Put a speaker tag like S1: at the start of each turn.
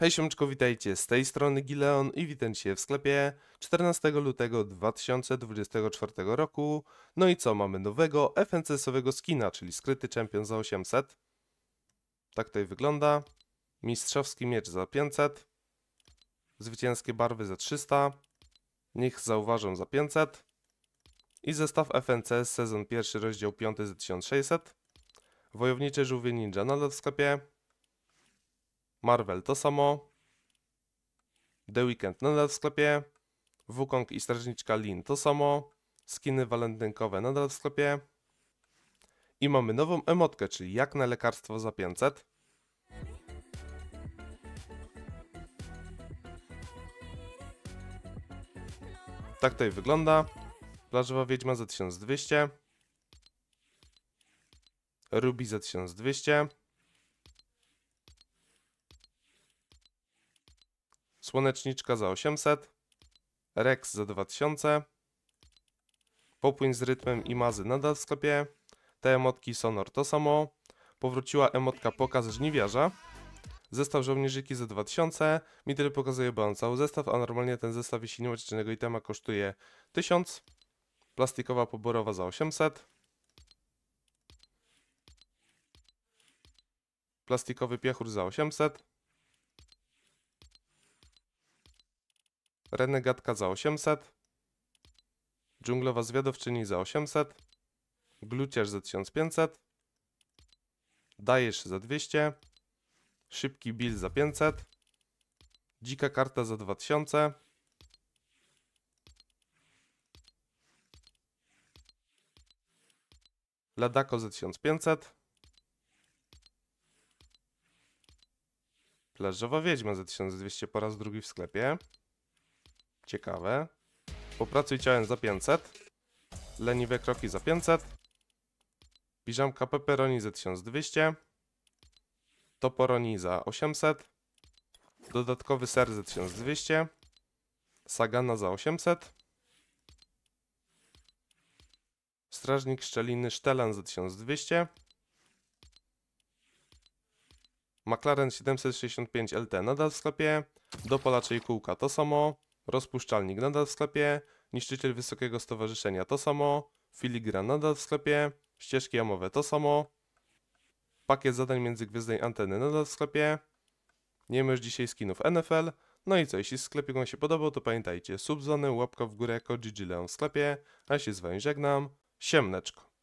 S1: Hej siomczko, witajcie, z tej strony Gileon i witam się w sklepie 14 lutego 2024 roku. No i co, mamy nowego FNCS-owego skina, czyli skryty champion za 800. Tak tutaj wygląda. Mistrzowski miecz za 500. Zwycięskie barwy za 300. Niech zauważą za 500. I zestaw FNCS sezon pierwszy rozdział 5 za 1600. Wojownicze żółwie ninja nadal w sklepie. Marvel to samo, The Weekend no, nadal w sklepie, Wukong i Strażniczka Lin to samo, skiny walentynkowe no, nadal w sklepie i mamy nową emotkę, czyli jak na lekarstwo za 500. Tak tutaj wygląda. Plażowa Wiedźma za 1200. Ruby za 1200. Słoneczniczka za 800, Rex za 2000, Popłyń z rytmem i mazy nadal w sklepie, te emotki Sonor to samo, powróciła emotka pokaz żniwiarza, zestaw żołnierzyki za 2000, Midry pokazuje ban cały zestaw, a normalnie ten zestaw jeśli nie ma czynnego itema kosztuje 1000, plastikowa poborowa za 800, plastikowy piechur za 800, Renegatka za 800. Dżunglowa zwiadowczyni za 800. Gluciarz za 1500. Dajesz za 200. Szybki Bill za 500. Dzika karta za 2000. Ladako za 1500. Plażowa Wiedźma za 1200 po raz drugi w sklepie. Ciekawe. Popracuj ciałem za 500. Leniwe kroki za 500. Piżamka pepperoni za 1200. Toporoni za 800. Dodatkowy ser za 1200. Sagana za 800. Strażnik szczeliny Sztelan za 1200. McLaren 765 LT nadal w sklepie. Do i kółka to samo rozpuszczalnik nadal w sklepie, niszczyciel wysokiego stowarzyszenia to samo, filigran nadal w sklepie, ścieżki jamowe to samo, pakiet zadań międzygwiezdnej anteny nadal w sklepie, nie masz dzisiaj skinów NFL, no i co, jeśli sklepik Wam się podobał, to pamiętajcie, subzony, łapka w górę jako GG Leon w sklepie, a ja się z Wami żegnam, siemneczko.